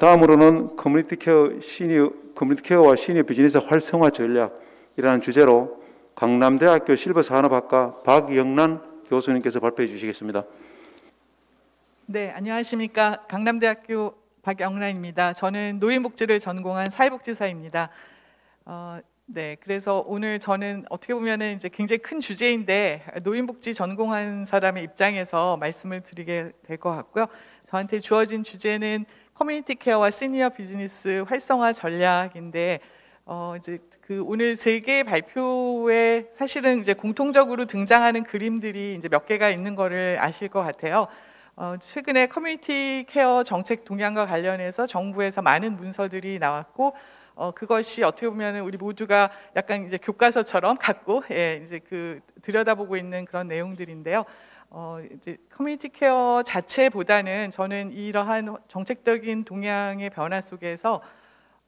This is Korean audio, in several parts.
다음으로는 커뮤니티 케어 시니 커뮤니티 케어와 시니 비즈니스 활성화 전략이라는 주제로 강남대학교 실버 산업학과 박영란 교수님께서 발표해 주시겠습니다. 네, 안녕하십니까? 강남대학교 박영란입니다. 저는 노인복지를 전공한 사회복지사입니다. 어, 네, 그래서 오늘 저는 어떻게 보면 이제 굉장히 큰 주제인데 노인복지 전공한 사람의 입장에서 말씀을 드리게 될 것 같고요. 저한테 주어진 주제는 커뮤니티 케어와 시니어 비즈니스 활성화 전략인데 어 이제 그 오늘 세 개 발표에 사실은 이제 공통적으로 등장하는 그림들이 이제 몇 개가 있는 거를 아실 것 같아요. 어 최근에 커뮤니티 케어 정책 동향과 관련해서 정부에서 많은 문서들이 나왔고 어, 그것이 어떻게 보면 우리 모두가 약간 이제 교과서처럼 갖고 예, 이제 그 들여다보고 있는 그런 내용들인데요. 어, 이제 커뮤니티 케어 자체보다는 저는 이러한 정책적인 동향의 변화 속에서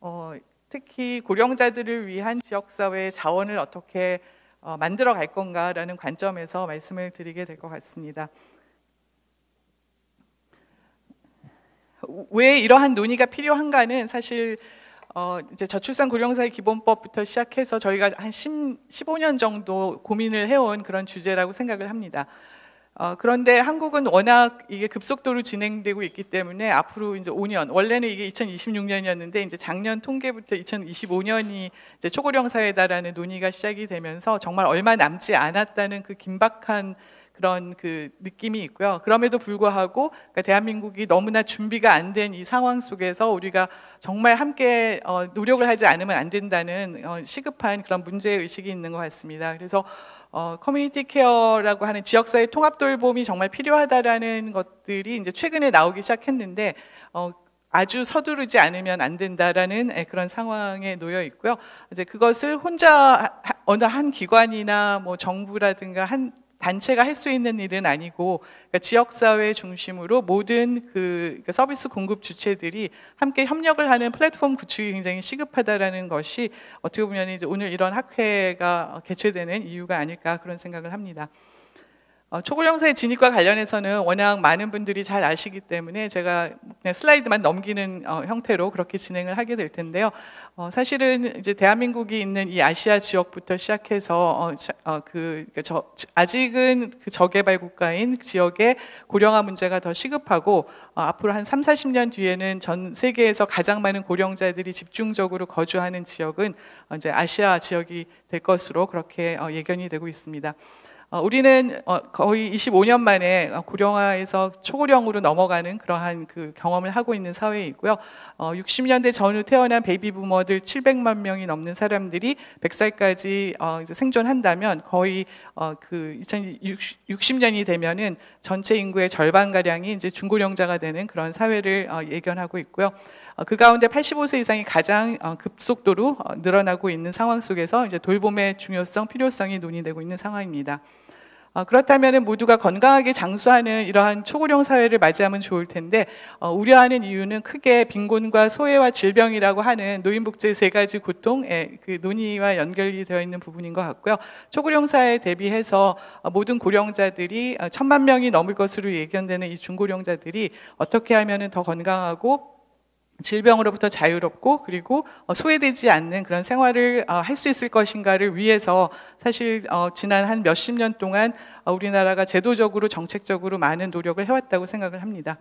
어, 특히 고령자들을 위한 지역사회 자원을 어떻게 어, 만들어 갈 건가라는 관점에서 말씀을 드리게 될 것 같습니다. 왜 이러한 논의가 필요한가는 사실 어, 이제 저출산 고령사회 기본법부터 시작해서 저희가 한 10, 15년 정도 고민을 해온 그런 주제라고 생각을 합니다. 어, 그런데 한국은 워낙 이게 급속도로 진행되고 있기 때문에 앞으로 이제 5년, 원래는 이게 2026년이었는데 이제 작년 통계부터 2025년이 이제 초고령 사회다라는 논의가 시작이 되면서 정말 얼마 남지 않았다는 그 긴박한 그런 그 느낌이 있고요. 그럼에도 불구하고 그러니까 대한민국이 너무나 준비가 안 된 이 상황 속에서 우리가 정말 함께 어, 노력을 하지 않으면 안 된다는 어, 시급한 그런 문제 의식이 있는 것 같습니다. 그래서 어, 커뮤니티 케어라고 하는 지역사회 통합 돌봄이 정말 필요하다라는 것들이 이제 최근에 나오기 시작했는데 어, 아주 서두르지 않으면 안 된다라는 예, 그런 상황에 놓여 있고요. 이제 그것을 혼자 어느 한 기관이나 뭐 정부라든가 한 단체가 할 수 있는 일은 아니고 그러니까 지역사회 중심으로 모든 그 그러니까 서비스 공급 주체들이 함께 협력을 하는 플랫폼 구축이 굉장히 시급하다라는 것이 어떻게 보면 이제 오늘 이런 학회가 개최되는 이유가 아닐까 그런 생각을 합니다. 어, 초고령사의 진입과 관련해서는 워낙 많은 분들이 잘 아시기 때문에 제가 그냥 슬라이드만 넘기는 어, 형태로 그렇게 진행을 하게 될 텐데요. 어, 사실은 이제 대한민국이 있는 이 아시아 지역부터 시작해서 어, 어 그, 그러니까 저, 아직은 그 저개발 국가인 그 지역의 고령화 문제가 더 시급하고 어, 앞으로 한 3, 40년 뒤에는 전 세계에서 가장 많은 고령자들이 집중적으로 거주하는 지역은 이제 아시아 지역이 될 것으로 그렇게 어, 예견이 되고 있습니다. 어, 우리는 어, 거의 25년 만에 어, 고령화에서 초고령으로 넘어가는 그러한 그 경험을 하고 있는 사회이고요. 60년대 전후 태어난 베이비 부머들 700만 명이 넘는 사람들이 100살까지 생존한다면 거의 그 2060년이 되면은 전체 인구의 절반 가량이 이제 중고령자가 되는 그런 사회를 예견하고 있고요. 그 가운데 85세 이상이 가장 급속도로 늘어나고 있는 상황 속에서 이제 돌봄의 중요성, 필요성이 논의되고 있는 상황입니다. 아, 그렇다면 모두가 건강하게 장수하는 이러한 초고령 사회를 맞이하면 좋을 텐데 어, 우려하는 이유는 크게 빈곤과 소외와 질병이라고 하는 노인복지 세 가지 고통의 예, 그 논의와 연결이 되어 있는 부분인 것 같고요. 초고령 사회에 대비해서 어, 모든 고령자들이 어, 천만 명이 넘을 것으로 예견되는 이 중고령자들이 어떻게 하면 더 건강하고 질병으로부터 자유롭고 그리고 어, 소외되지 않는 그런 생활을 어, 할수 있을 것인가를 위해서 사실 어, 지난 한 몇십 년 동안 우리나라가 제도적으로 정책적으로 많은 노력을 해왔다고 생각을 합니다.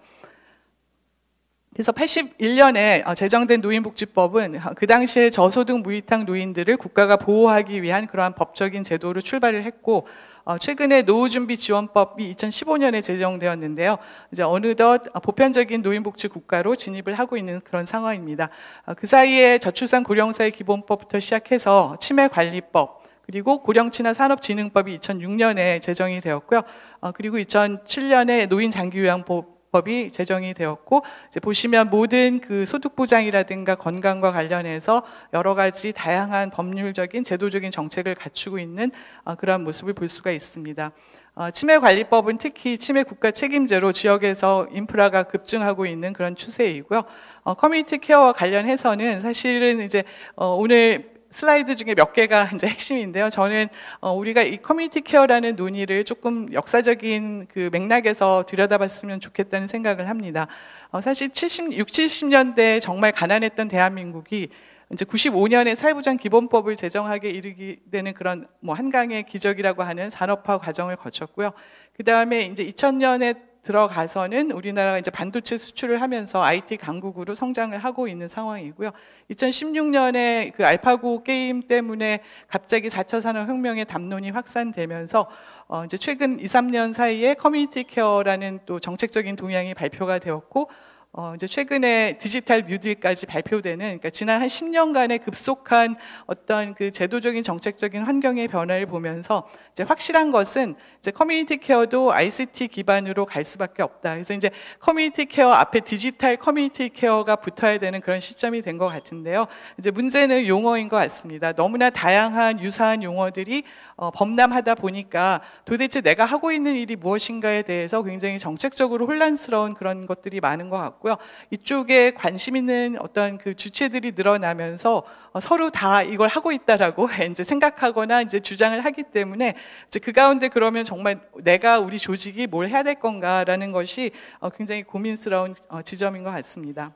그래서 81년에 제정된 노인복지법은 그 당시에 저소득 무위탁 노인들을 국가가 보호하기 위한 그러한 법적인 제도로 출발을 했고 어, 최근에 노후준비 지원법이 2015년에 제정되었는데요. 이제 어느덧 보편적인 노인복지 국가로 진입을 하고 있는 그런 상황입니다. 어, 그 사이에 저출산 고령사의 기본법부터 시작해서 치매 관리법, 그리고 고령친화 산업진흥법이 2006년에 제정이 되었고요. 어, 그리고 2007년에 노인장기요양법 법이 제정이 되었고 이제 보시면 모든 그 소득 보장이라든가 건강과 관련해서 여러 가지 다양한 법률적인 제도적인 정책을 갖추고 있는 어, 그런 모습을 볼 수가 있습니다. 어, 치매 관리법은 특히 치매 국가 책임제로 지역에서 인프라가 급증하고 있는 그런 추세이고요. 어, 커뮤니티 케어와 관련해서는 사실은 이제 오늘 슬라이드 중에 몇 개가 이제 핵심인데요. 저는 어, 우리가 이 커뮤니티 케어라는 논의를 조금 역사적인 그 맥락에서 들여다봤으면 좋겠다는 생각을 합니다. 어, 사실 70, 60, 70년대 정말 가난했던 대한민국이 이제 95년에 사회보장 기본법을 제정하게 이르게 되는 그런 뭐 한강의 기적이라고 하는 산업화 과정을 거쳤고요. 그 다음에 이제 2000년에 들어가서는 우리나라가 이제 반도체 수출을 하면서 IT 강국으로 성장을 하고 있는 상황이고요. 2016년에 그 알파고 게임 때문에 갑자기 4차 산업혁명의 담론이 확산되면서 어 이제 최근 2, 3년 사이에 커뮤니티 케어라는 또 정책적인 동향이 발표가 되었고 어, 이제 최근에 디지털 뉴딜까지 발표되는, 그러니까 지난 한 10년간의 급속한 어떤 그 제도적인 정책적인 환경의 변화를 보면서 이제 확실한 것은 이제 커뮤니티 케어도 ICT 기반으로 갈 수밖에 없다. 그래서 이제 커뮤니티 케어 앞에 디지털 커뮤니티 케어가 붙어야 되는 그런 시점이 된 것 같은데요. 이제 문제는 용어인 것 같습니다. 너무나 다양한 유사한 용어들이 어, 범람하다 보니까 도대체 내가 하고 있는 일이 무엇인가에 대해서 굉장히 정책적으로 혼란스러운 그런 것들이 많은 것 같고요. 이쪽에 관심 있는 어떤 그 주체들이 늘어나면서 어, 서로 다 이걸 하고 있다라고 이제 생각하거나 이제 주장을 하기 때문에 이제 그 가운데 그러면 정말 내가 우리 조직이 뭘 해야 될 건가라는 것이 어, 굉장히 고민스러운 어, 지점인 것 같습니다.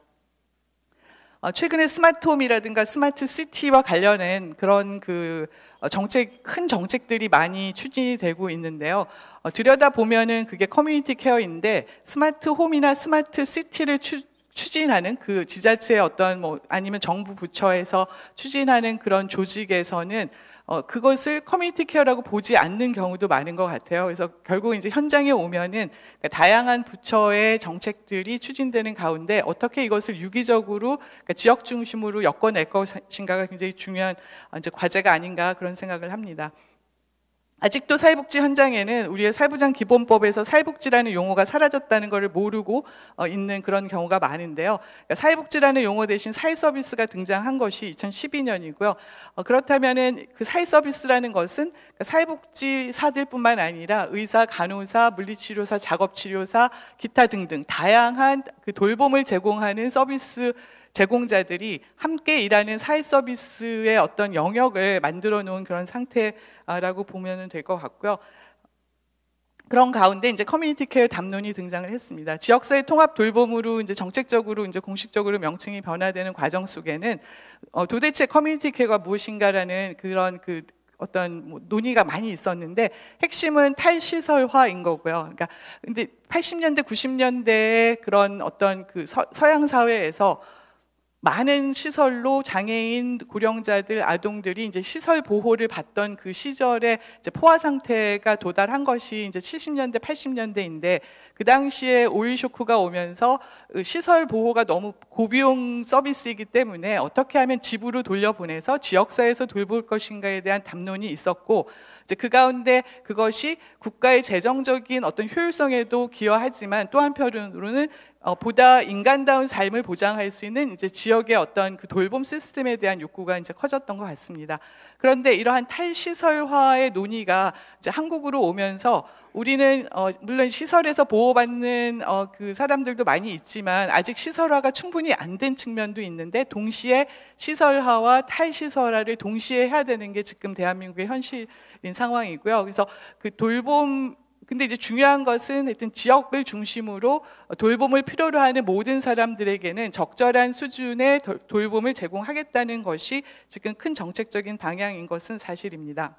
최근에 스마트홈이라든가 스마트 시티와 관련된 그런 그 정책 큰 정책들이 많이 추진이 되고 있는데요. 들여다 보면은 그게 커뮤니티 케어인데 스마트홈이나 스마트 시티를 추, 추진하는 그 지자체의 어떤 뭐 아니면 정부 부처에서 추진하는 그런 조직에서는 어, 그것을 커뮤니티 케어라고 보지 않는 경우도 많은 것 같아요. 그래서 결국 이제 현장에 오면은 그러니까 다양한 부처의 정책들이 추진되는 가운데 어떻게 이것을 유기적으로 그러니까 지역 중심으로 엮어낼 것인가가 굉장히 중요한 어, 이제 과제가 아닌가 그런 생각을 합니다. 아직도 사회복지 현장에는 우리의 사회보장 기본법에서 사회복지라는 용어가 사라졌다는 것을 모르고 어, 있는 그런 경우가 많은데요. 사회복지라는 그러니까 용어 대신 사회서비스가 등장한 것이 2012년이고요. 어, 그렇다면 그 사회서비스라는 것은 사회복지사들뿐만 그러니까 아니라 의사, 간호사, 물리치료사, 작업치료사, 기타 등등 다양한 그 돌봄을 제공하는 서비스 제공자들이 함께 일하는 사회 서비스의 어떤 영역을 만들어 놓은 그런 상태라고 보면 될 것 같고요. 그런 가운데 이제 커뮤니티 케어 담론이 등장을 했습니다. 지역사회 통합 돌봄으로 이제 정책적으로 이제 공식적으로 명칭이 변화되는 과정 속에는 어, 도대체 커뮤니티 케어가 무엇인가라는 그런 그 어떤 뭐 논의가 많이 있었는데 핵심은 탈시설화인 거고요. 그러니까 근데 80년대 9 0년대 그런 어떤 그 서, 서양 사회에서 많은 시설로 장애인 고령자들 아동들이 이제 시설 보호를 받던 그 시절에 이제 포화 상태가 도달한 것이 이제 70년대 80년대인데 그 당시에 오일 쇼크가 오면서 시설 보호가 너무 고비용 서비스이기 때문에 어떻게 하면 집으로 돌려보내서 지역사에서 회 돌볼 것인가에 대한 담론이 있었고 이제 그 가운데 그것이 국가의 재정적인 어떤 효율성에도 기여하지만 또 한편으로는 어, 보다 인간다운 삶을 보장할 수 있는 이제 지역의 어떤 그 돌봄 시스템에 대한 욕구가 이제 커졌던 것 같습니다. 그런데 이러한 탈시설화의 논의가 이제 한국으로 오면서 우리는 어, 물론 시설에서 보호받는 어, 그 사람들도 많이 있지만 아직 시설화가 충분히 안 된 측면도 있는데 동시에 시설화와 탈시설화를 동시에 해야 되는 게 지금 대한민국의 현실인 상황이고요. 그래서 그 돌봄 근데 이제 중요한 것은 하여튼 지역을 중심으로 어, 돌봄을 필요로 하는 모든 사람들에게는 적절한 수준의 돌봄을 제공하겠다는 것이 지금 큰 정책적인 방향인 것은 사실입니다.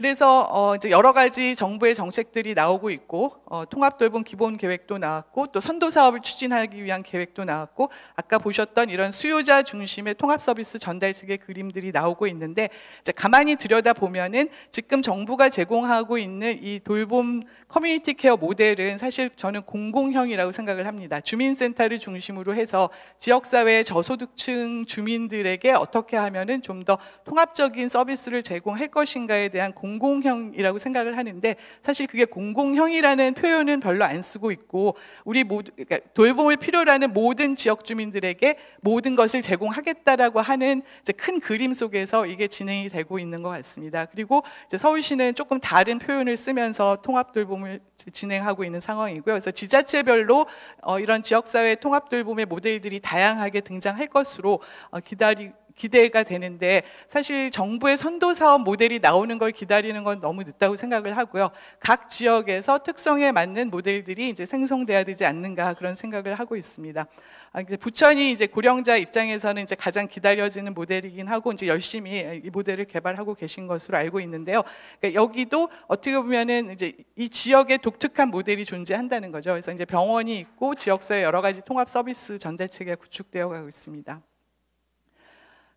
그래서 어 이제 여러 가지 정부의 정책들이 나오고 있고 어 통합 돌봄 기본 계획도 나왔고 또 선도 사업을 추진하기 위한 계획도 나왔고 아까 보셨던 이런 수요자 중심의 통합 서비스 전달측의 그림들이 나오고 있는데 이제 가만히 들여다 보면은 지금 정부가 제공하고 있는 이 돌봄 커뮤니티 케어 모델은 사실 저는 공공형이라고 생각을 합니다. 주민센터를 중심으로 해서 지역사회 저소득층 주민들에게 어떻게 하면은 좀 더 통합적인 서비스를 제공할 것인가에 대한 공 공공형이라고 생각을 하는데 사실 그게 공공형이라는 표현은 별로 안 쓰고 있고 우리 모두 그러니까 돌봄을 필요로 하는 모든 지역 주민들에게 모든 것을 제공하겠다라고 하는 큰 그림 속에서 이게 진행이 되고 있는 것 같습니다. 그리고 서울시는 조금 다른 표현을 쓰면서 통합 돌봄을 진행하고 있는 상황이고요. 그래서 지자체별로 어, 이런 지역사회 통합 돌봄의 모델들이 다양하게 등장할 것으로 어, 기다리 고 기대가 되는데 사실 정부의 선도 사업 모델이 나오는 걸 기다리는 건 너무 늦다고 생각을 하고요. 각 지역에서 특성에 맞는 모델들이 이제 생성돼야 되지 않는가 그런 생각을 하고 있습니다. 아, 부천이 이제 고령자 입장에서는 이제 가장 기다려지는 모델이긴 하고 이제 열심히 이 모델을 개발하고 계신 것으로 알고 있는데요. 그러니까 여기도 어떻게 보면은 이제 이 지역의 독특한 모델이 존재한다는 거죠. 그래서 이제 병원이 있고 지역사회 여러 가지 통합 서비스 전달 체계가 구축되어 가고 있습니다.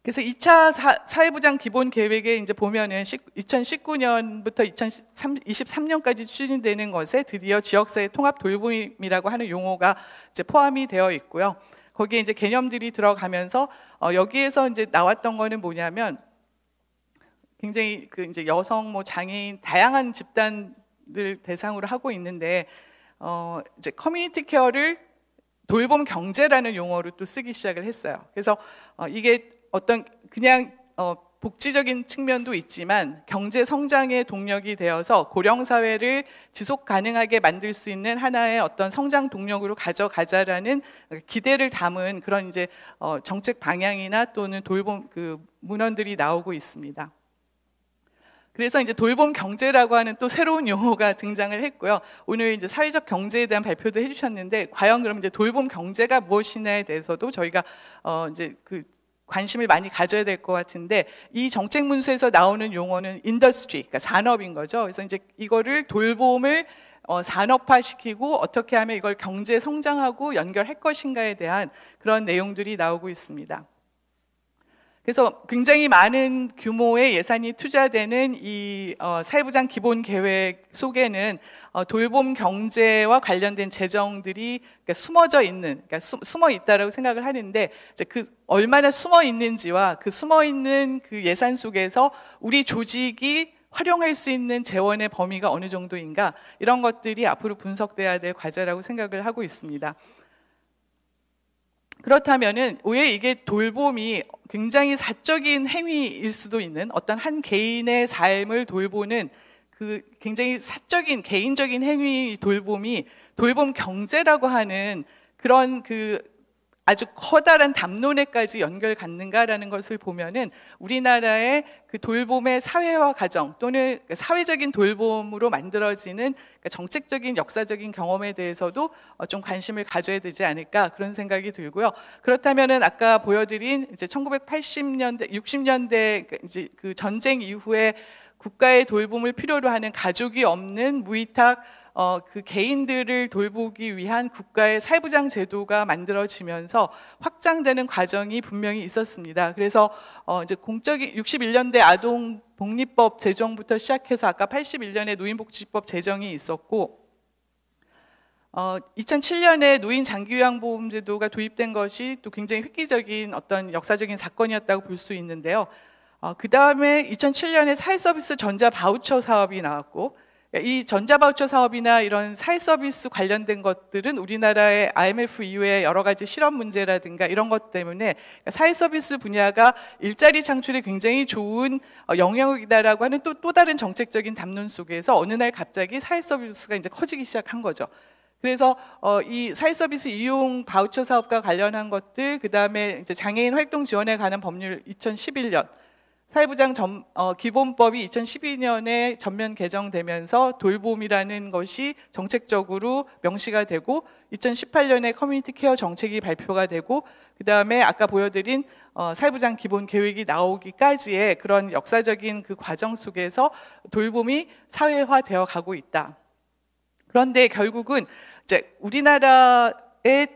그래서 2차 사, 회부장 기본 계획에 이제 보면은 2019년부터 2023년까지 추진되는 것에 드디어 지역사회 통합 돌봄이라고 하는 용어가 이제 포함이 되어 있고요. 거기에 이제 개념들이 들어가면서 어, 여기에서 이제 나왔던 거는 뭐냐면 굉장히 그 이제 여성 뭐 장애인 다양한 집단들 대상으로 하고 있는데 어 이제 커뮤니티 케어를 돌봄 경제라는 용어로 또 쓰기 시작을 했어요. 그래서 어 이게 어떤 그냥 어, 복지적인 측면도 있지만 경제 성장의 동력이 되어서 고령 사회를 지속 가능하게 만들 수 있는 하나의 어떤 성장 동력으로 가져가자라는 기대를 담은 그런 이제 어 정책 방향이나 또는 돌봄 그 문헌들이 나오고 있습니다. 그래서 이제 돌봄 경제라고 하는 또 새로운 용어가 등장을 했고요. 오늘 이제 사회적 경제에 대한 발표도 해주셨는데 과연 그럼 이제 돌봄 경제가 무엇이냐에 대해서도 저희가 어 이제 그 관심을 많이 가져야 될 것 같은데 이 정책 문서에서 나오는 용어는 인더스트리, 그러니까 산업인 거죠. 그래서 이제 이거를 돌봄을 어, 산업화시키고 어떻게 하면 이걸 경제 성장하고 연결할 것인가에 대한 그런 내용들이 나오고 있습니다. 그래서 굉장히 많은 규모의 예산이 투자되는 이 어, 사회부장 기본 계획 속에는 어, 돌봄 경제와 관련된 재정들이 그러니까 숨어져 있는, 그러니까 숨어 있다라고 생각을 하는데 그 얼마나 숨어 있는지와 그 숨어 있는 그 예산 속에서 우리 조직이 활용할 수 있는 재원의 범위가 어느 정도인가 이런 것들이 앞으로 분석돼야 될 과제라고 생각을 하고 있습니다. 그렇다면은 왜 이게 돌봄이 굉장히 사적인 행위일 수도 있는 어떤 한 개인의 삶을 돌보는 그 굉장히 사적인 개인적인 행위 돌봄이 돌봄 경제라고 하는 그런 그 아주 커다란 담론에까지 연결 갖는가라는 것을 보면은 우리나라의 그 돌봄의 사회화 과정 또는 그 사회적인 돌봄으로 만들어지는 그 정책적인 역사적인 경험에 대해서도 어, 좀 관심을 가져야 되지 않을까 그런 생각이 들고요. 그렇다면은 아까 보여드린 이제 1980년대, 60년대 그 이제 그 전쟁 이후에 국가의 돌봄을 필요로 하는 가족이 없는 무위탁 어, 그 개인들을 돌보기 위한 국가의 살부장 제도가 만들어지면서 확장되는 과정이 분명히 있었습니다. 그래서 어, 이제 공적인 61년대 아동 복리법 제정부터 시작해서 아까 81년에 노인복지법 제정이 있었고 어, 2007년에 노인 장기요양보험제도가 도입된 것이 또 굉장히 획기적인 어떤 역사적인 사건이었다고 볼 수 있는데요. 어, 그 다음에 2007년에 사회서비스 전자바우처 사업이 나왔고 이 전자바우처 사업이나 이런 사회서비스 관련된 것들은 우리나라의 IMF 이후에 여러 가지 실업 문제라든가 이런 것 때문에 사회서비스 분야가 일자리 창출에 굉장히 좋은 어, 영향이다라고 하는 또, 또 다른 정책적인 담론 속에서 어느 날 갑자기 사회서비스가 이제 커지기 시작한 거죠. 그래서 어, 이 사회서비스 이용 바우처 사업과 관련한 것들, 그 다음에 장애인 활동 지원에 관한 법률 2011년 사회부장 전, 어, 기본법이 2012년에 전면 개정되면서 돌봄이라는 것이 정책적으로 명시가 되고 2018년에 커뮤니티 케어 정책이 발표가 되고 그 다음에 아까 보여드린 어, 사회부장 기본 계획이 나오기까지의 그런 역사적인 그 과정 속에서 돌봄이 사회화되어 가고 있다. 그런데 결국은 이제 우리나라의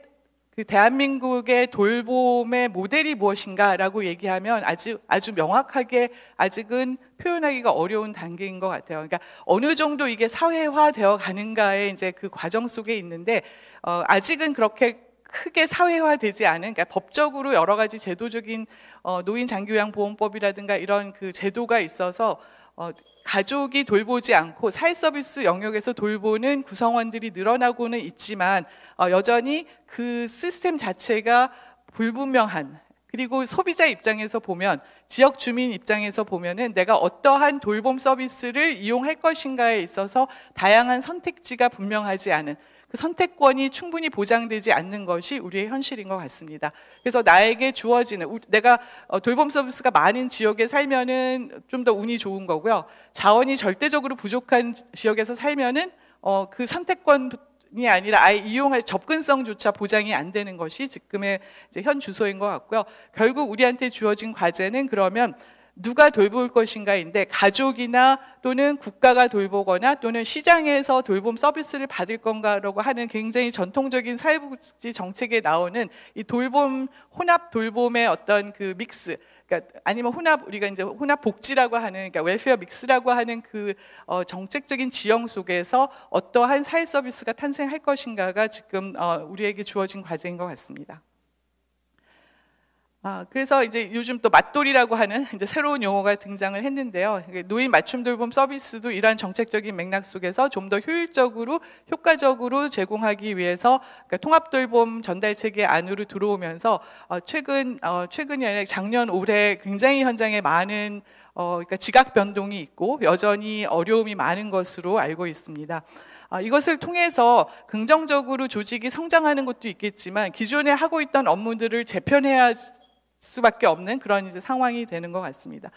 그 대한민국의 돌봄의 모델이 무엇인가라고 얘기하면 아주 아주 명확하게 아직은 표현하기가 어려운 단계인 것 같아요. 그러니까 어느 정도 이게 사회화되어 가는가의 이제 그 과정 속에 있는데 어, 아직은 그렇게 크게 사회화되지 않은 그러니까 법적으로 여러 가지 제도적인 어, 노인 장교양 보험법이라든가 이런 그 제도가 있어서 어, 가족이 돌보지 않고 사회서비스 영역에서 돌보는 구성원들이 늘어나고는 있지만 어, 여전히 그 시스템 자체가 불분명한 그리고 소비자 입장에서 보면 지역 주민 입장에서 보면은 내가 어떠한 돌봄 서비스를 이용할 것인가에 있어서 다양한 선택지가 분명하지 않은 그 선택권이 충분히 보장되지 않는 것이 우리의 현실인 것 같습니다. 그래서 나에게 주어지는 내가 어, 돌봄 서비스가 많은 지역에 살면은 좀 더 운이 좋은 거고요. 자원이 절대적으로 부족한 지역에서 살면은 어, 그 선택권 이 아니라 아예 이용할 접근성조차 보장이 안 되는 것이 지금의 현 주소인 것 같고요. 결국 우리한테 주어진 과제는 그러면 누가 돌볼 것인가인데 가족이나 또는 국가가 돌보거나 또는 시장에서 돌봄 서비스를 받을 건가라고 하는 굉장히 전통적인 사회복지 정책에 나오는 이 돌봄 혼합 돌봄의 어떤 그 믹스 그러니까 아니면 혼합 우리가 이제 혼합 복지라고 하는 그러니까 웰페어 믹스라고 하는 그 어, 정책적인 지형 속에서 어떠한 사회 서비스가 탄생할 것인가가 지금 어, 우리에게 주어진 과제인 것 같습니다. 아, 그래서 이제 요즘 또 맞돌이라고 하는 이제 새로운 용어가 등장을 했는데요. 노인 맞춤 돌봄 서비스도 이러한 정책적인 맥락 속에서 좀 더 효율적으로 효과적으로 제공하기 위해서 그러니까 통합 돌봄 전달 체계 안으로 들어오면서 어, 최근 어, 최근에 작년 올해 굉장히 현장에 많은 어, 그러니까 지각 변동이 있고 여전히 어려움이 많은 것으로 알고 있습니다. 아, 이것을 통해서 긍정적으로 조직이 성장하는 것도 있겠지만 기존에 하고 있던 업무들을 재편해야 수밖에 없는 그런 이제 상황이 되는 것 같습니다.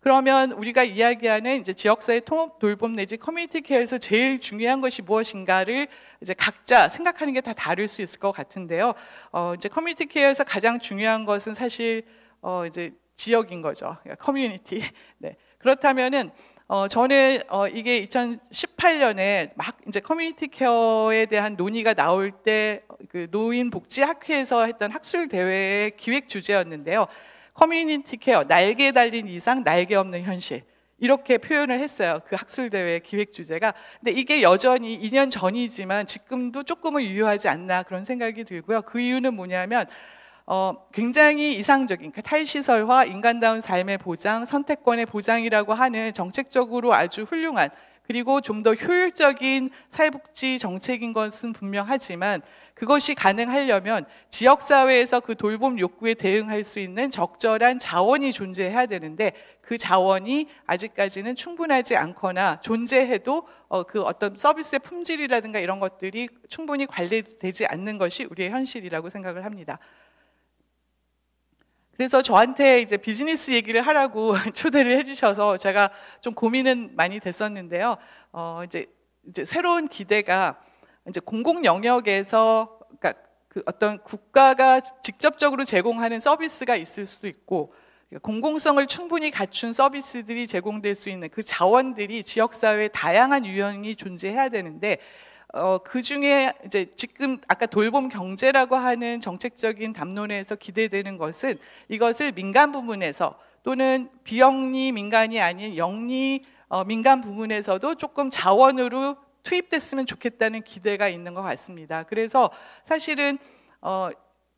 그러면 우리가 이야기하는 이제 지역사회 통합 돌봄 내지 커뮤니티 케어에서 제일 중요한 것이 무엇인가를 이제 각자 생각하는 게 다 다를 수 있을 것 같은데요. 어, 이제 커뮤니티 케어에서 가장 중요한 것은 사실 어, 이제 지역인 거죠. 그러니까 커뮤니티. 네. 그렇다면은 어, 저는 어, 이게 2018년에 막 이제 커뮤니티 케어에 대한 논의가 나올 때 어, 그 노인복지학회에서 했던 학술 대회의 기획 주제였는데요. 커뮤니티 케어 날개 달린 이상 날개 없는 현실 이렇게 표현을 했어요. 그 학술 대회 기획 주제가. 근데 이게 여전히 2년 전이지만 지금도 조금은 유효하지 않나 그런 생각이 들고요. 그 이유는 뭐냐면 어, 굉장히 이상적인 그러니까 탈시설화, 인간다운 삶의 보장, 선택권의 보장이라고 하는 정책적으로 아주 훌륭한 그리고 좀 더 효율적인 사회복지 정책인 것은 분명하지만 그것이 가능하려면 지역사회에서 그 돌봄 욕구에 대응할 수 있는 적절한 자원이 존재해야 되는데 그 자원이 아직까지는 충분하지 않거나 존재해도 어, 그 어떤 서비스의 품질이라든가 이런 것들이 충분히 관리되지 않는 것이 우리의 현실이라고 생각을 합니다. 그래서 저한테 이제 비즈니스 얘기를 하라고 초대를 해주셔서 제가 좀 고민은 많이 됐었는데요. 어, 이제, 이제 새로운 기대가 이제 공공 영역에서 그러니까 그 어떤 국가가 직접적으로 제공하는 서비스가 있을 수도 있고 그러니까 공공성을 충분히 갖춘 서비스들이 제공될 수 있는 그 자원들이 지역사회의 다양한 유형이 존재해야 되는데 어, 그 중에 이제 지금 아까 돌봄 경제라고 하는 정책적인 담론에서 기대되는 것은 이것을 민간 부문에서 또는 비영리 민간이 아닌 영리 어, 민간 부문에서도 조금 자원으로 투입됐으면 좋겠다는 기대가 있는 것 같습니다. 그래서 사실은 어,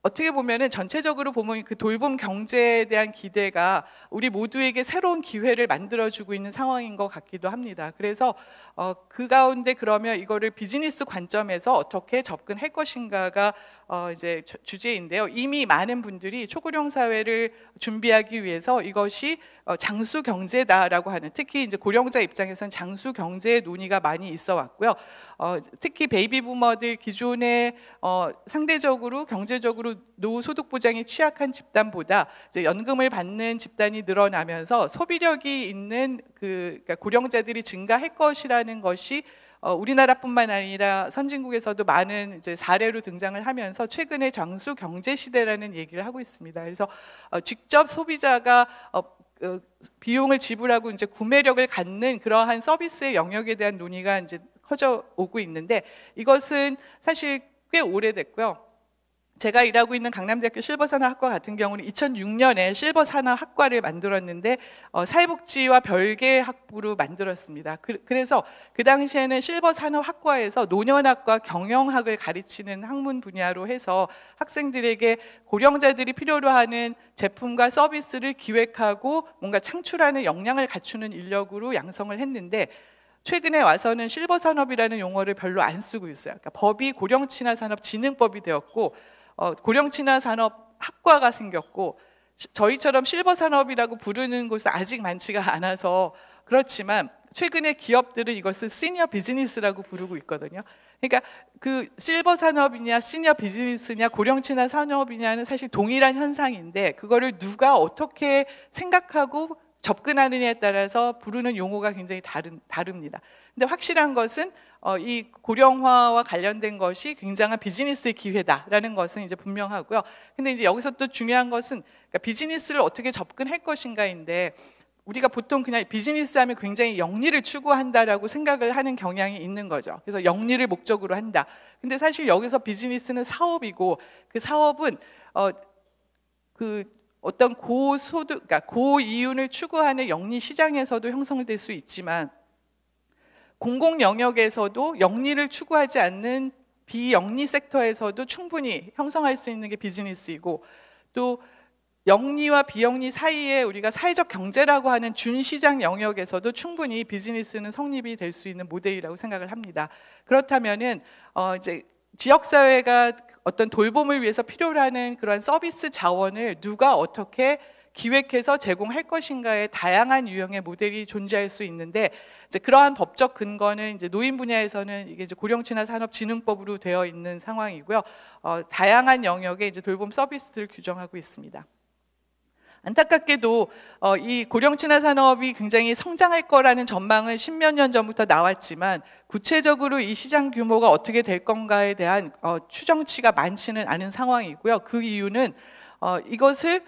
어떻게 보면은 전체적으로 보면 그 돌봄 경제에 대한 기대가 우리 모두에게 새로운 기회를 만들어주고 있는 상황인 것 같기도 합니다. 그래서 어, 그 가운데 그러면 이거를 비즈니스 관점에서 어떻게 접근할 것인가가 어, 이제 주제인데요. 이미 많은 분들이 초고령 사회를 준비하기 위해서 이것이 어, 장수 경제다라고 하는 특히 이제 고령자 입장에선 장수 경제의 논의가 많이 있어 왔고요. 어, 특히 베이비 부머들 기존에 어, 상대적으로 경제적으로 노후 소득 보장이 취약한 집단보다 이제 연금을 받는 집단이 늘어나면서 소비력이 있는 그 그러니까 고령자들이 증가할 것이라는 것이 어, 우리나라뿐만 아니라 선진국에서도 많은 이제 사례로 등장을 하면서 최근에 장수 경제 시대라는 얘기를 하고 있습니다. 그래서 어, 직접 소비자가 어, 어, 비용을 지불하고 이제 구매력을 갖는 그러한 서비스의 영역에 대한 논의가 이제 커져 오고 있는데 이것은 사실 꽤 오래됐고요. 제가 일하고 있는 강남대학교 실버산업학과 같은 경우는 2006년에 실버산업학과를 만들었는데 어, 사회복지와 별개 의 학부로 만들었습니다. 그, 래서그 당시에는 실버산업학과에서 노년학과 경영학을 가르치는 학문 분야로 해서 학생들에게 고령자들이 필요로 하는 제품과 서비스를 기획하고 뭔가 창출하는 역량을 갖추는 인력으로 양성을 했는데 최근에 와서는 실버 산업이라는 용어를 별로 안 쓰고 있어요. 그러니까 법이 고령친화 산업 진흥법이 되었고 어, 고령 친화 산업 학과가 생겼고 저희처럼 실버 산업이라고 부르는 곳은 아직 많지가 않아서 그렇지만 최근에 기업들은 이것을 시니어 비즈니스라고 부르고 있거든요. 그러니까 그 실버 산업이냐 시니어 비즈니스냐 고령 친화 산업이냐는 사실 동일한 현상인데 그거를 누가 어떻게 생각하고 접근하느냐에 따라서 부르는 용어가 굉장히 다른 다릅니다. 근데 확실한 것은 어, 이 고령화와 관련된 것이 굉장한 비즈니스의 기회다라는 것은 이제 분명하고요. 근데 이제 여기서 또 중요한 것은 그러니까 비즈니스를 어떻게 접근할 것인가인데 우리가 보통 그냥 비즈니스 하면 굉장히 영리를 추구한다라고 생각을 하는 경향이 있는 거죠. 그래서 영리를 목적으로 한다. 근데 사실 여기서 비즈니스는 사업이고 그 사업은 어, 그 어떤 고소득, 그러니까 고이윤을 추구하는 영리 시장에서도 형성될 수 있지만 공공 영역에서도 영리를 추구하지 않는 비영리 섹터에서도 충분히 형성할 수 있는 게 비즈니스이고 또 영리와 비영리 사이에 우리가 사회적 경제라고 하는 준시장 영역에서도 충분히 비즈니스는 성립이 될 수 있는 모델이라고 생각을 합니다. 그렇다면은 어 이제 지역 사회가 어떤 돌봄을 위해서 필요로 하는 그러한 서비스 자원을 누가 어떻게 기획해서 제공할 것인가의 다양한 유형의 모델이 존재할 수 있는데 이제 그러한 법적 근거는 이제 노인 분야에서는 이게 이제 고령친화 산업진흥법으로 되어 있는 상황이고요. 어, 다양한 영역의 이제 돌봄 서비스들을 규정하고 있습니다. 안타깝게도 어, 이 고령친화 산업이 굉장히 성장할 거라는 전망은 십몇 년 전부터 나왔지만 구체적으로 이 시장 규모가 어떻게 될 건가에 대한 어, 추정치가 많지는 않은 상황이고요. 그 이유는 어, 이것을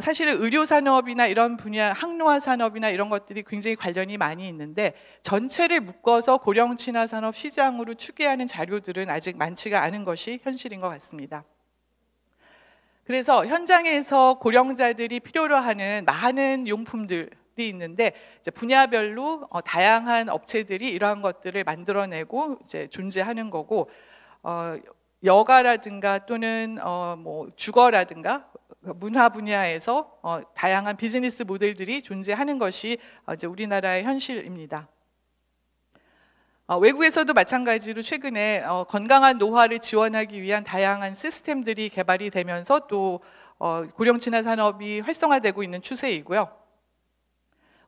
사실 의료 산업이나 이런 분야, 항로화 산업이나 이런 것들이 굉장히 관련이 많이 있는데 전체를 묶어서 고령 친화 산업 시장으로 추계하는 자료들은 아직 많지가 않은 것이 현실인 것 같습니다. 그래서 현장에서 고령자들이 필요로 하는 많은 용품들이 있는데 분야별로 어, 다양한 업체들이 이러한 것들을 만들어내고 이제 존재하는 거고 어, 여가라든가 또는 어, 뭐 주거라든가 어, 문화 분야에서 어, 다양한 비즈니스 모델들이 존재하는 것이 어, 이제 우리나라의 현실입니다. 어, 외국에서도 마찬가지로 최근에 어, 건강한 노화를 지원하기 위한 다양한 시스템들이 개발이 되면서 또 어, 고령 친화 산업이 활성화되고 있는 추세이고요.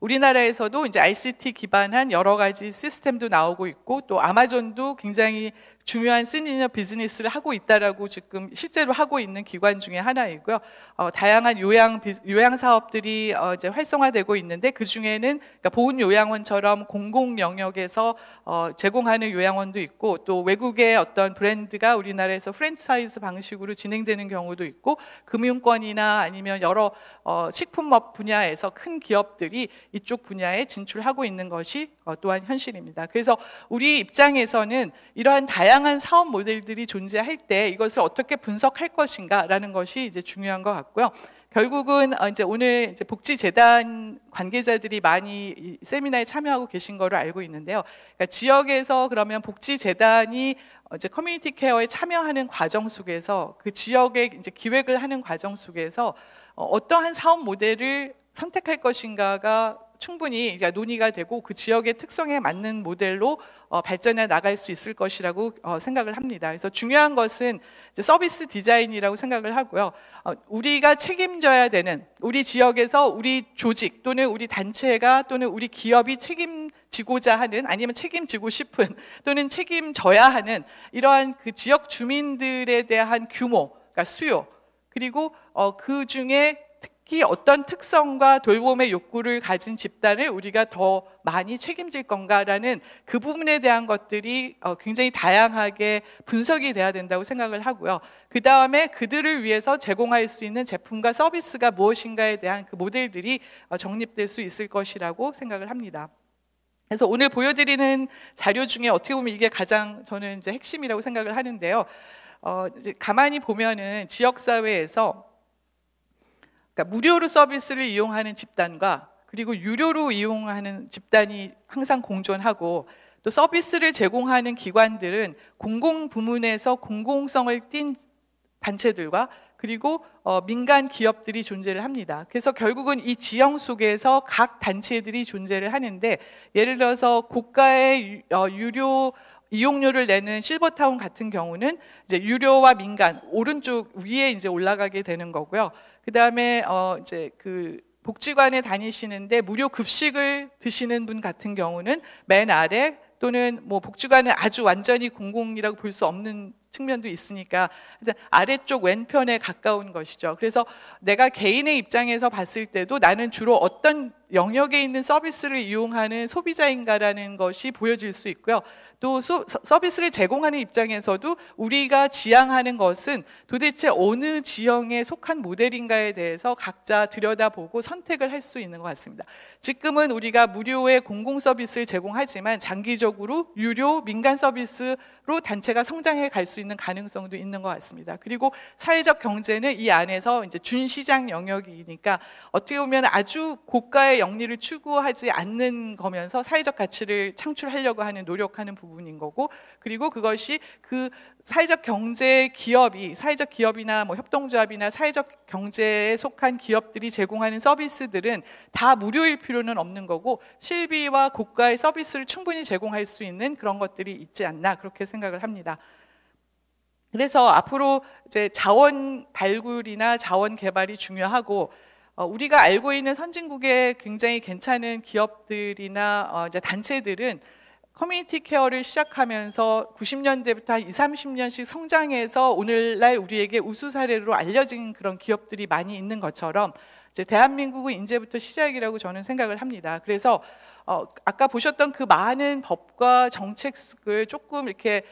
우리나라에서도 이제 ICT 기반한 여러 가지 시스템도 나오고 있고 또 아마존도 굉장히 중요한 시니어 비즈니스를 하고 있다라고 지금 실제로 하고 있는 기관 중에 하나이고요. 어, 다양한 요양 요양 사업들이 어, 이제 활성화되고 있는데 그 중에는 그러니까 보훈 요양원처럼 공공 영역에서 어, 제공하는 요양원도 있고 또 외국의 어떤 브랜드가 우리나라에서 프랜차이즈 방식으로 진행되는 경우도 있고 금융권이나 아니면 여러 어, 식품업 분야에서 큰 기업들이 이쪽 분야에 진출하고 있는 것이 어, 또한 현실입니다. 그래서 우리 입장에서는 이러한 다양 다양한 사업 모델들이 존재할 때 이것을 어떻게 분석할 것인가라는 것이 이제 중요한 것 같고요. 결국은 어, 이제 오늘 이제 복지재단 관계자들이 많이 세미나에 참여하고 계신 거로 알고 있는데요. 그러니까 지역에서 그러면 복지재단이 이제 커뮤니티 케어에 참여하는 과정 속에서 그 지역의 이제 기획을 하는 과정 속에서 어, 어떠한 사업 모델을 선택할 것인가가 충분히 논의가 되고 그 지역의 특성에 맞는 모델로 어, 발전해 나갈 수 있을 것이라고 어, 생각을 합니다. 그래서 중요한 것은 서비스 디자인이라고 생각을 하고요. 어, 우리가 책임져야 되는 우리 지역에서 우리 조직 또는 우리 단체가 또는 우리 기업이 책임지고자 하는 아니면 책임지고 싶은 또는 책임져야 하는 이러한 그 지역 주민들에 대한 규모, 그러니까 수요 그리고 그 중에 특히 어떤 특성과 돌봄의 욕구를 가진 집단을 우리가 더 많이 책임질 건가라는 그 부분에 대한 것들이 어, 굉장히 다양하게 분석이 돼야 된다고 생각을 하고요. 그 다음에 그들을 위해서 제공할 수 있는 제품과 서비스가 무엇인가에 대한 그 모델들이 어, 정립될 수 있을 것이라고 생각을 합니다. 그래서 오늘 보여드리는 자료 중에 어떻게 보면 이게 가장 저는 이제 핵심이라고 생각을 하는데요. 어, 가만히 보면은 지역사회에서 그러니까 무료로 서비스를 이용하는 집단과 그리고 유료로 이용하는 집단이 항상 공존하고 또 서비스를 제공하는 기관들은 공공 부문에서 공공성을 띤 단체들과 그리고 어, 민간 기업들이 존재를 합니다. 그래서 결국은 이 지형 속에서 각 단체들이 존재를 하는데 예를 들어서 고가의 유, 어, 유료 이용료를 내는 실버타운 같은 경우는 이제 유료와 민간 오른쪽 위에 이제 올라가게 되는 거고요. 그 다음에 어 이제 그 복지관에 다니시는데 무료 급식을 드시는 분 같은 경우는 맨 아래 또는 뭐 복지관은 아주 완전히 공공이라고 볼 수 없는 측면도 있으니까 아래쪽 왼편에 가까운 것이죠. 그래서 내가 개인의 입장에서 봤을 때도 나는 주로 어떤 영역에 있는 서비스를 이용하는 소비자인가라는 것이 보여질 수 있고요. 또 소, 서비스를 제공하는 입장에서도 우리가 지향하는 것은 도대체 어느 지형에 속한 모델인가에 대해서 각자 들여다보고 선택을 할 수 있는 것 같습니다. 지금은 우리가 무료의 공공 서비스를 제공하지만 장기적으로 유료 민간 서비스 단체가 성장해 갈 수 있는 가능성도 있는 것 같습니다. 그리고 사회적 경제는 이 안에서 이제 준시장 영역이니까 어떻게 보면 아주 고가의 영리를 추구하지 않는 거면서 사회적 가치를 창출하려고 하는 노력하는 부분인 거고 그리고 그것이 그 사회적 경제 기업이 사회적 기업이나 뭐 협동조합이나 사회적 경제에 속한 기업들이 제공하는 서비스들은 다 무료일 필요는 없는 거고 실비와 고가의 서비스를 충분히 제공할 수 있는 그런 것들이 있지 않나 그렇게 생각을 합니다. 그래서 앞으로 이제 자원 발굴이나 자원 개발이 중요하고 어, 우리가 알고 있는 선진국의 굉장히 괜찮은 기업들이나 어, 이제 단체들은 커뮤니티 케어를 시작하면서 90년대부터 한 2, 30년씩 성장해서 오늘날 우리에게 우수 사례로 알려진 그런 기업들이 많이 있는 것처럼 이제 대한민국은 이제부터 시작이라고 저는 생각을 합니다. 그래서 어, 아까 보셨던 그 많은 법과 정책을 조금 이렇게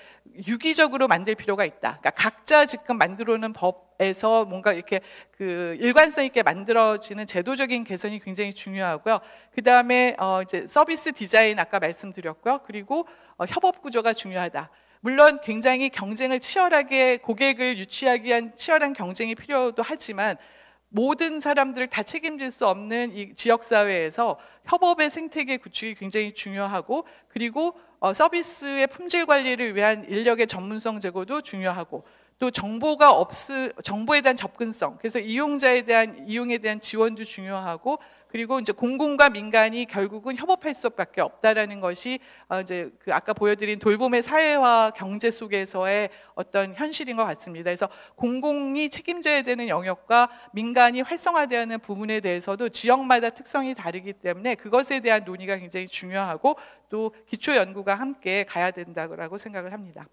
유기적으로 만들 필요가 있다. 그러니까 각자 지금 만들어오는 법 에서 뭔가 이렇게 그 일관성 있게 만들어지는 제도적인 개선이 굉장히 중요하고요. 그 다음에 어 이제 서비스 디자인 아까 말씀드렸고요. 그리고 어 협업 구조가 중요하다. 물론 굉장히 경쟁을 치열하게 고객을 유치하기 위한 치열한 경쟁이 필요도 하지만 모든 사람들을 다 책임질 수 없는 이 지역사회에서 협업의 생태계 구축이 굉장히 중요하고 그리고 어, 서비스의 품질 관리를 위한 인력의 전문성 제고도 중요하고 또 정보가 없 정보에 대한 접근성. 그래서 이용자에 대한 이용에 대한 지원도 중요하고 그리고 이제 공공과 민간이 결국은 협업할 수밖에 없다라는 것이 어, 이제 그 아까 보여드린 돌봄의 사회화 경제 속에서의 어떤 현실인 것 같습니다. 그래서 공공이 책임져야 되는 영역과 민간이 활성화되는 부분에 대해서도 지역마다 특성이 다르기 때문에 그것에 대한 논의가 굉장히 중요하고 또 기초 연구가 함께 가야 된다고 생각을 합니다.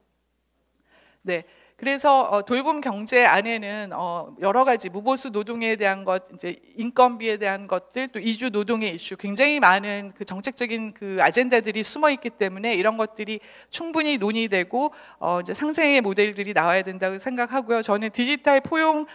네. 그래서 어, 돌봄 경제 안에는 어, 여러 가지 무보수 노동에 대한 것, 이제 인건비에 대한 것들, 또 이주 노동의 이슈, 굉장히 많은 그 정책적인 그 아젠다들이 숨어 있기 때문에 이런 것들이 충분히 논의되고 어, 이제 상생의 모델들이 나와야 된다고 생각하고요. 저는 디지털 포용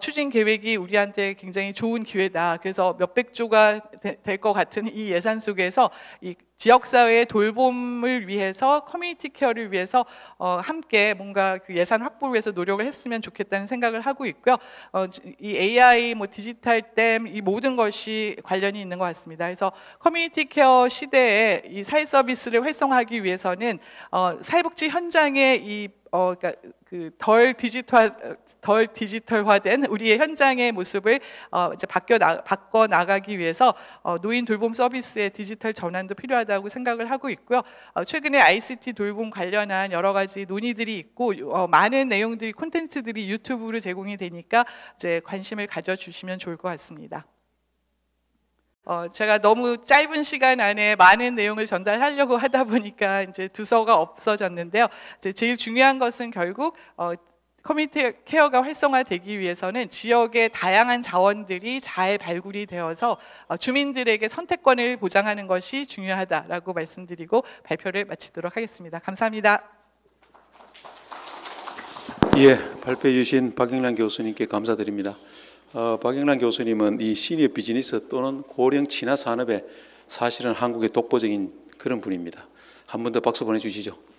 추진 계획이 우리한테 굉장히 좋은 기회다. 그래서 몇백 조가 될 것 같은 이 예산 속에서 이 지역사회의 돌봄을 위해서 커뮤니티 케어를 위해서 어, 함께 뭔가 그 예산 확보를 위해서 노력을 했으면 좋겠다는 생각을 하고 있고요. 어, 이 AI, 뭐 디지털 댐, 이 모든 것이 관련이 있는 것 같습니다. 그래서 커뮤니티 케어 시대에 이 사회 서비스를 활성화하기 위해서는 어, 사회복지 현장의 이 어, 그러니까 그덜 디지털 덜 디지털화된 우리의 현장의 모습을 어, 이제 바뀌어 나, 바꿔 나가기 위해서 어, 노인 돌봄 서비스의 디지털 전환도 필요하다고 생각을 하고 있고요. 어, 최근에 ICT 돌봄 관련한 여러 가지 논의들이 있고 어, 많은 내용들이 콘텐츠들이 유튜브로 제공이 되니까 이제 관심을 가져주시면 좋을 것 같습니다. 어, 제가 너무 짧은 시간 안에 많은 내용을 전달하려고 하다 보니까 이제 두서가 없어졌는데요. 이제 제일 중요한 것은 결국 어, 커뮤니티 케어가 활성화되기 위해서는 지역의 다양한 자원들이 잘 발굴이 되어서 어, 주민들에게 선택권을 보장하는 것이 중요하다라고 말씀드리고 발표를 마치도록 하겠습니다. 감사합니다. 예, 발표해 주신 박영란 교수님께 감사드립니다. 어, 박영란 교수님은 이 시니어 비즈니스 또는 고령 친화 산업에 사실은 한국의 독보적인 그런 분입니다. 한번더 박수 보내주시죠.